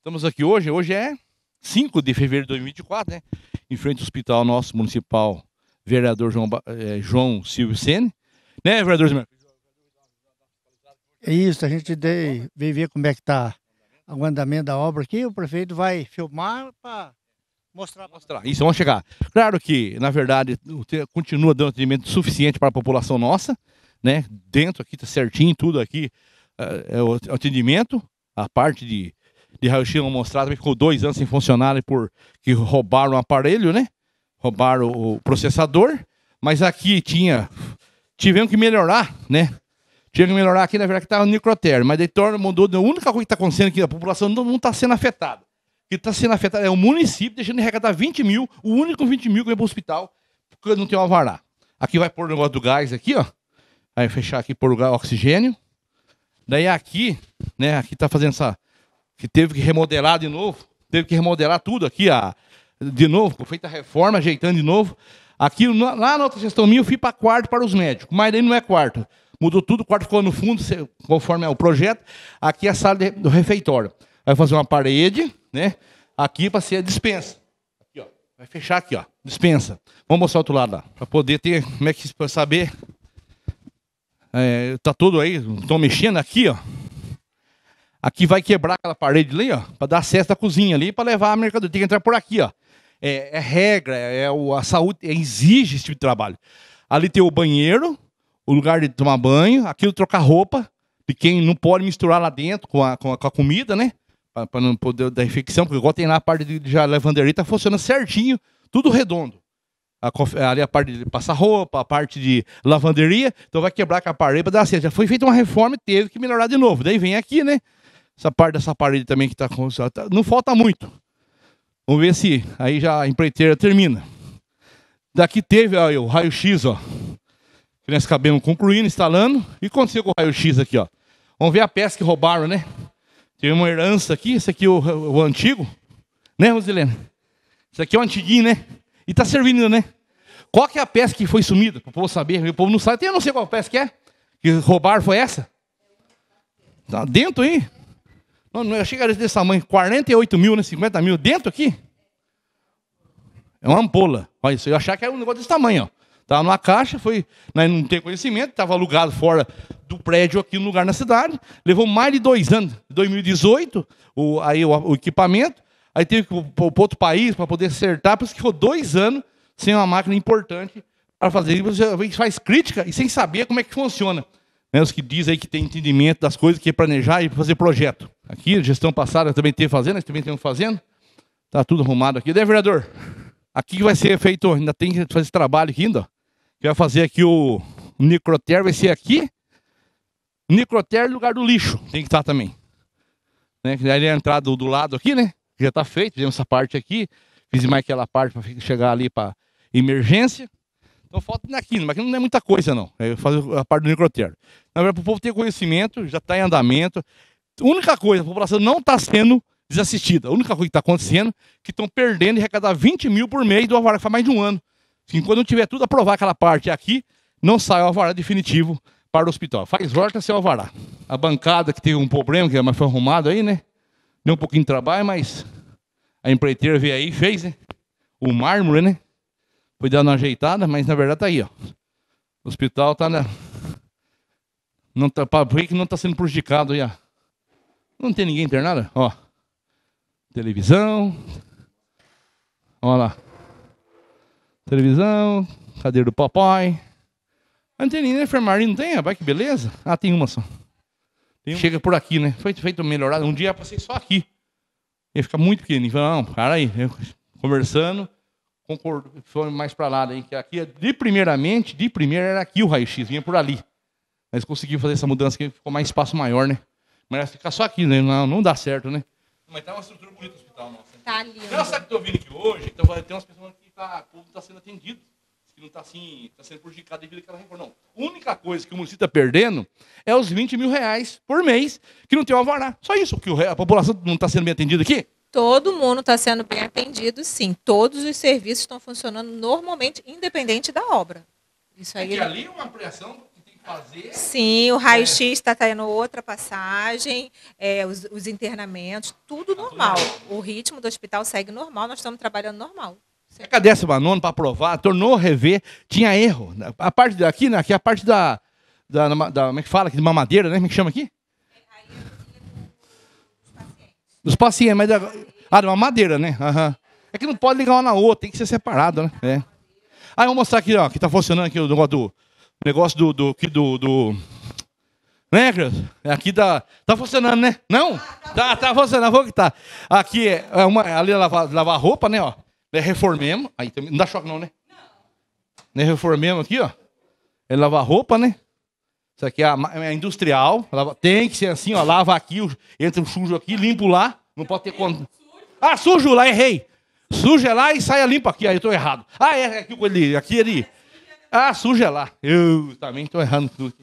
Estamos aqui hoje, hoje é 5 de fevereiro de 2024, né? Em frente ao hospital nosso municipal, vereador João, eh, João Silvio Sene. Né, vereador Zimar? É isso, a gente dei, veio ver como é que tá o andamento da obra aqui, o prefeito vai filmar para mostrar. Mostrar, isso, vamos chegar. Claro que, na verdade, continua dando atendimento suficiente para a população nossa, né? Dentro aqui tá certinho, tudo aqui eh, é o atendimento, a parte de de raio-x não mostrado, também ficou dois anos sem funcionar por que roubaram o aparelho, né? Roubaram o processador. Mas aqui tinha. Tivemos que melhorar, né? Tinha que melhorar aqui, na verdade, que estava tá no necrotério. Mas daí torna, mudou. A única coisa que está acontecendo aqui, é na população não está sendo afetada. O que está sendo afetado é o município deixando de arrecadar 20 mil, o único 20 mil que vai para o hospital, porque não tem o alvará. Aqui vai pôr o negócio do gás aqui, ó. Aí fechar aqui por lugar oxigênio. Daí aqui, né, aqui está fazendo essa que teve que remodelar de novo, teve que remodelar tudo aqui, a, de novo, feita a reforma, ajeitando de novo. Aqui, lá na outra gestão minha, eu fui para quarto para os médicos, mas aí não é quarto. Mudou tudo, o quarto ficou no fundo, conforme é o projeto. Aqui é a sala de, do refeitório. Vai fazer uma parede, né? Aqui para ser a dispensa. Aqui, ó. Vai fechar aqui, ó. Dispensa. Vamos mostrar o outro lado lá, para poder ter, como é que para saber. É, tá tudo aí, estão mexendo aqui, ó. Aqui vai quebrar aquela parede ali, ó, para dar acesso à cozinha ali, para levar a mercadoria. Tem que entrar por aqui, ó. É, é regra, é o, a saúde é, exige esse tipo de trabalho. Ali tem o banheiro, o lugar de tomar banho, aqui o trocar roupa, de quem não pode misturar lá dentro com a, com a, com a comida, né? Para não poder dar infecção, porque igual tem lá a parte de lavanderia, tá funcionando certinho, tudo redondo. A, ali a parte de passar roupa, a parte de lavanderia, então vai quebrar com a parede para dar acesso. Já foi feita uma reforma e teve que melhorar de novo. Daí vem aqui, né? Essa parte dessa parede também que está com. Tá- não falta muito. Vamos ver se aí já a empreiteira termina. Daqui teve ó, o raio-x, ó. Que nós cabemos concluindo, instalando. E aconteceu com o raio-x aqui, ó. Vamos ver a peça que roubaram, né? Tem uma herança aqui, esse aqui é o, o antigo. Né, Rosilena? Esse aqui é o antiguinho, né? E tá servindo, né? Qual que é a peça que foi sumida? Para o povo saber, o povo não sabe. Eu não sei qual peça que é. Que roubaram foi essa? Tá dentro aí? não não, eu chegaria desse tamanho, 48 mil, né? 50 mil dentro aqui. É uma ampola. Olha isso, eu achar que era um negócio desse tamanho, ó. Estava numa caixa, foi, né, não tem conhecimento, estava alugado fora do prédio aqui, no lugar na cidade. Levou mais de dois anos, 2018, o, aí o, o equipamento. Aí teve que ir para outro país para poder acertar, por isso que ficou dois anos sem uma máquina importante para fazer. E você faz crítica e sem saber como é que funciona. Né, os que dizem aí que tem entendimento das coisas, que é planejar e fazer projeto. Aqui, gestão passada também tem nós também tem fazendo. Tá tudo arrumado aqui. Daí, vereador, aqui que vai ser feito, ainda tem que fazer esse trabalho aqui ainda. Que vai fazer aqui o, microter, vai ser aqui. Microter é lugar do lixo, tem que estar também. Né? Que daí é a entrada do, do lado aqui, né? já tá feito, fizemos essa parte aqui. Fiz mais aquela parte para chegar ali para emergência. Então falta naquilo, é mas aqui não é muita coisa não. É fazer a parte do necrotério. Na verdade, para o povo ter conhecimento, já está em andamento única coisa, a população não está sendo desassistida. A única coisa que está acontecendo é que estão perdendo e arrecadar 20 mil por mês do alvará que faz mais de um ano. Enquanto assim, não tiver tudo aprovado aquela parte aqui, não sai o alvará definitivo para o hospital. Faz horta seu alvará. A bancada que teve um problema, que é mas foi arrumado aí, né? Deu um pouquinho de trabalho, mas a empreiteira veio aí e fez, né? O mármore, né? Foi dando uma ajeitada, mas na verdade tá aí, ó. O hospital tá na... Não tá, por que não tá sendo prejudicado aí, ó? Não tem ninguém internado? Ó. Televisão. Ó lá. Televisão. Cadeira do papai. Não tem ninguém na enfermaria, não tem? Vai que beleza. Ah, tem uma só. Tem Chega um... por aqui, né? Foi feito melhorado. Um dia eu passei só aqui. Ia ficar muito pequeno. não, cara aí. Conversando. Concordo, foi mais para lá, hein? que aqui, é de primeiramente, de primeira era aqui o raio-x, vinha por ali. Mas conseguiu fazer essa mudança que ficou mais espaço maior, né? Mas ficar só aqui, né? Não, não dá certo, né? Mas tá uma estrutura bonita o hospital nosso. Né? Tá lindo. Não, sabe que tô vindo aqui hoje? Então vai ter umas pessoas que tá, o povo tá sendo atendido. Que não tá assim, está sendo prejudicado devido àquela reforma. Não. A única coisa que o município tá perdendo é os 20 mil reais por mês que não tem o alvará. Só isso, que a população não tá sendo bem atendida aqui? todo mundo está sendo bem atendido, sim. Todos os serviços estão funcionando normalmente, independente da obra. Isso é aí. É que ali é uma ampliação fazer? Sim, o raio-x é. está é. tendo outra passagem, é, os, os, internamentos, tudo tá normal. Tudo o ritmo do hospital segue normal, nós estamos trabalhando normal. É certo. A 19 para aprovar, tornou rever, tinha erro. A parte daqui, né, aqui é a parte da, da, da, Como é que fala? Aqui, de mamadeira, né? Como é que chama aqui? É, dos pacientes. Dos pacientes, mas. Ah, da, ah, de mamadeira, né? Uhum. É que não pode ligar uma na outra, tem que ser separado, né? É. Aí eu vou mostrar aqui, ó, que tá funcionando aqui o negócio do negócio do. do, do, do né, Aqui tá, tá funcionando, né? Não? Tá, tá funcionando, vou que tá. Aqui é, é uma, ali é lavar, lavar roupa, né, ó. É reformemos. Aí também, não dá choque não, né? Não. Né, reformemos aqui, ó. É lavar roupa, né? Isso aqui é, a, é industrial. Lava, tem que ser assim, ó. Lava aqui, entra um sujo aqui, limpo lá. Não pode ter... Con... Ah, sujo lá, errei. Suja é lá e saia limpo aqui. Aí eu tô errado. Ah, é, é aqui, aqui ele... Aqui ele ah, suja é lá. Eu também estou errando tudo.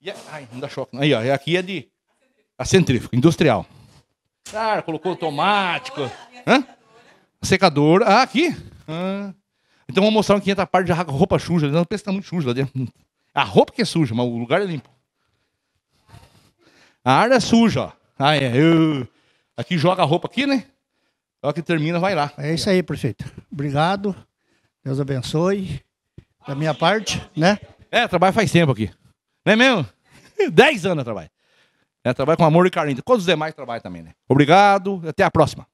E, é- ai, não dá choque. Aí, ó, é aqui é de a centrífuga, industrial. Cara, ah, colocou é automático. Hã? Né? Secador. Ah, aqui. Ah. Então vou mostrar que entra a parte de roupa suja. Não pensa que tá muito suja, lá dentro. A roupa que é suja, mas o lugar é limpo. A área é suja, ó. Ah, é. Eu... Aqui joga a roupa aqui, né? Só que termina, vai lá. É isso aí, prefeito. Obrigado. Deus abençoe da minha parte, né? É, trabalho faz tempo aqui. Não é mesmo? Dez anos eu trabalho. É, trabalho com amor e carinho. Todos os demais trabalham também, né? Obrigado, até a próxima.